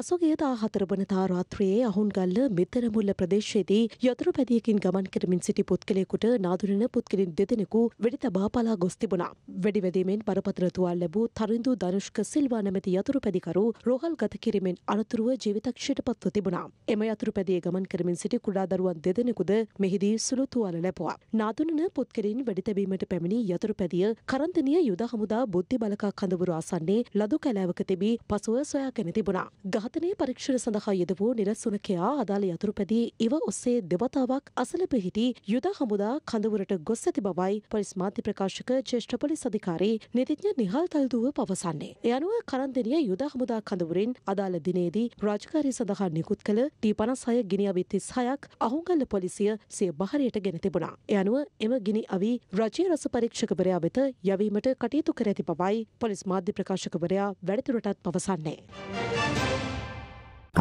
පසුගියදා හතරබනතා රාත්‍රයේ අහුන්ගල්ල මෙතරමුල්ල ප්‍රදේශයේදී යතුරු පැදියකින් ගමන් කරමින් සිටි පුද්ගලයෙකුට නාදුරන පුද්ගලින් දෙදෙනෙකු වෙඩි තබා පලා ගොස් තිබුණා. වෙඩිවැදීමෙන් බරපතලතුවල් ලැබූ තරින්දු දනුෂ්ක සිල්වා නැමැති යතුරු පැදිකරු රෝහල් ගත කිරීමෙන් අනතුරුව ජීවිතක්ෂයට පත්ව තිබුණා. එම යතුරු පැදිය ගමන් කරමින් සිටි කුඩා දරුවන් දෙදෙනෙකුද මෙහිදී සුළු තුවාල ලැබුවා. නාදුරන පුද්ගලින් වෙඩිතැබීමට පැමිණි යතුරු පැදිය කරන්තනිය යුද හමුදා බුද්ධි බලකා කඳවුර ආසන්නේ ලදු කැලෑවක තිබී පසුව සොයා ගැන තිබුණා. ඝාතනය පරීක්ෂණ සඳහා යෙද වූ නිරසුනකයා අදාළ යතුරුපැදී ඉව ඔස්සේ දෙවතාවක් අසලප හිටි යුද හමුදා කඳවුරට ගොස් ඇති බවයි පොලිස් මාධ්‍ය ප්‍රකාශක ජේෂ්ඨ පොලිස් අධිකාරී නිතිඥ නිහල් තල්දුව පවසන්නේ. ඒ අනුව කරන්දෙනිය යුද හමුදා කඳවුරින් අදාළ දිනේදී රාජකාරී සඳහා නිකුත් කළ ටී පනසය ගිනි අවි තිස් හයක් අහුගල්ල පොලිසිය සිය බහරයට ගෙන තිබුණා. ඒ අනුව එම ගිනි අවි රජයේ රස පරීක්ෂකවරයා වෙත යැවීමට කටයුතු කර ඇති බවයි පොලිස් මාධ්‍ය ප්‍රකාශකවරයා වැඩිදුරටත් පවසන්නේ.